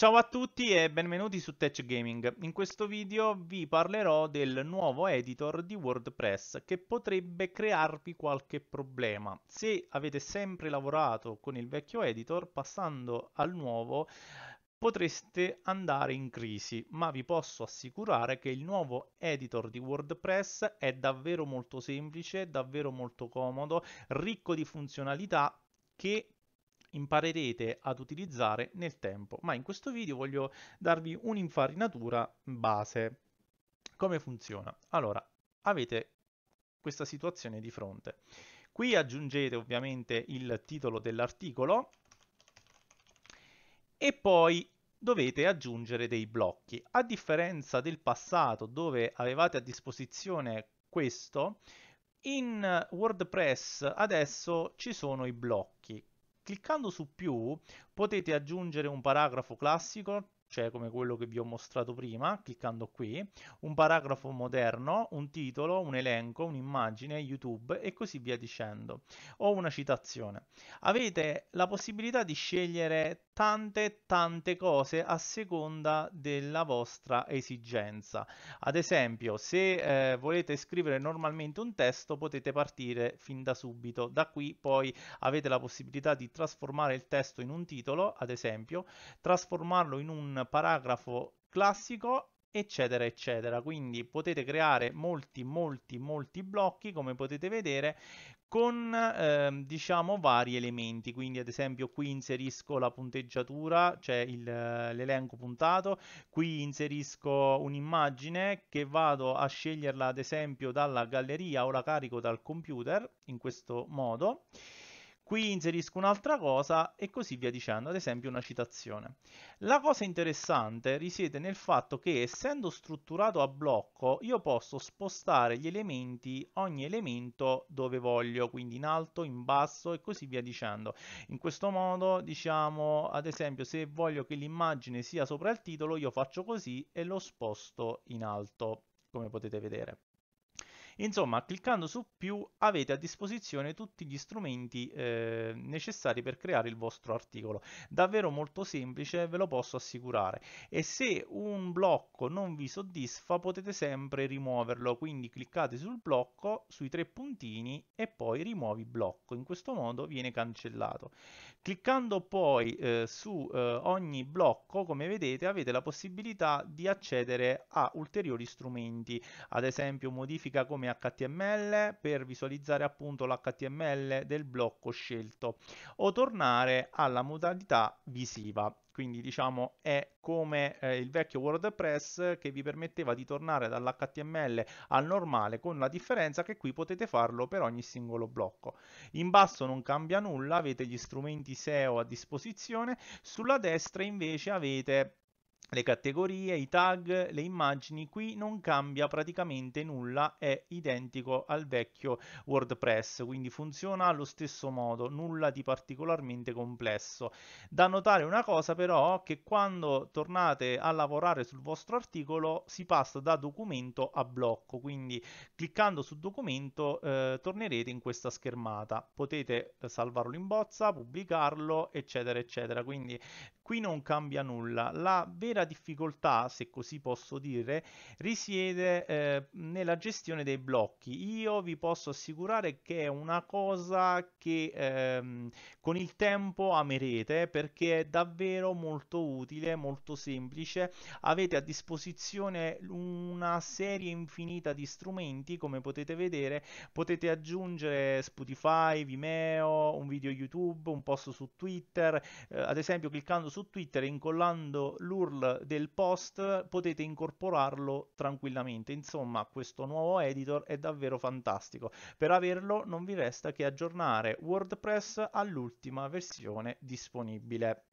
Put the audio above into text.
Ciao a tutti e benvenuti su Tech Gaming. In questo video vi parlerò del nuovo editor di WordPress che potrebbe crearvi qualche problema. Se avete sempre lavorato con il vecchio editor, passando al nuovo potreste andare in crisi, ma vi posso assicurare che il nuovo editor di WordPress è davvero molto semplice, davvero molto comodo, ricco di funzionalità che imparerete ad utilizzare nel tempo, ma in questo video voglio darvi un'infarinatura base. Come funziona? Allora, avete questa situazione di fronte. Qui aggiungete ovviamente il titolo dell'articolo e poi dovete aggiungere dei blocchi. A differenza del passato dove avevate a disposizione questo, in WordPress adesso ci sono i blocchi. Cliccando su più potete aggiungere un paragrafo classico cioè come quello che vi ho mostrato prima, cliccando qui, un paragrafo moderno, un titolo, un elenco, un'immagine, YouTube e così via dicendo, o una citazione. Avete la possibilità di scegliere tante tante cose a seconda della vostra esigenza. Ad esempio, se eh, volete scrivere normalmente un testo, potete partire fin da subito. Da qui poi avete la possibilità di trasformare il testo in un titolo, ad esempio, trasformarlo in un paragrafo classico eccetera eccetera quindi potete creare molti molti molti blocchi come potete vedere con eh, diciamo vari elementi quindi ad esempio qui inserisco la punteggiatura cioè l'elenco puntato qui inserisco un'immagine che vado a sceglierla ad esempio dalla galleria o la carico dal computer in questo modo qui inserisco un'altra cosa e così via dicendo, ad esempio una citazione. La cosa interessante risiede nel fatto che essendo strutturato a blocco io posso spostare gli elementi, ogni elemento dove voglio, quindi in alto, in basso e così via dicendo. In questo modo diciamo ad esempio se voglio che l'immagine sia sopra il titolo io faccio così e lo sposto in alto come potete vedere. Insomma, cliccando su più avete a disposizione tutti gli strumenti eh, necessari per creare il vostro articolo. Davvero molto semplice, ve lo posso assicurare. E se un blocco non vi soddisfa potete sempre rimuoverlo, quindi cliccate sul blocco, sui tre puntini e poi rimuovi blocco. In questo modo viene cancellato. Cliccando poi eh, su eh, ogni blocco, come vedete, avete la possibilità di accedere a ulteriori strumenti, ad esempio modifica come versione HTML per visualizzare appunto l'HTML del blocco scelto o tornare alla modalità visiva quindi diciamo è come eh, il vecchio WordPress che vi permetteva di tornare dall'HTML al normale con la differenza che qui potete farlo per ogni singolo blocco. In basso non cambia nulla, avete gli strumenti SEO a disposizione, sulla destra invece avete le categorie, i tag, le immagini, qui non cambia praticamente nulla, è identico al vecchio WordPress, quindi funziona allo stesso modo, nulla di particolarmente complesso. Da notare una cosa però, che quando tornate a lavorare sul vostro articolo si passa da documento a blocco, quindi cliccando su documento eh, tornerete in questa schermata, potete salvarlo in bozza, pubblicarlo, eccetera, eccetera, quindi qui non cambia nulla. La vera vera difficoltà, se così posso dire, risiede eh, nella gestione dei blocchi. Io vi posso assicurare che è una cosa che ehm, con il tempo amerete perché è davvero molto utile, molto semplice. Avete a disposizione una serie infinita di strumenti, come potete vedere, potete aggiungere Spotify, Vimeo, un video YouTube, un post su Twitter, eh, ad esempio cliccando su Twitter e incollando l'URL eh, del post potete incorporarlo tranquillamente. Insomma, questo nuovo editor è davvero fantastico. Per averlo non vi resta che aggiornare WordPress all'ultima versione disponibile.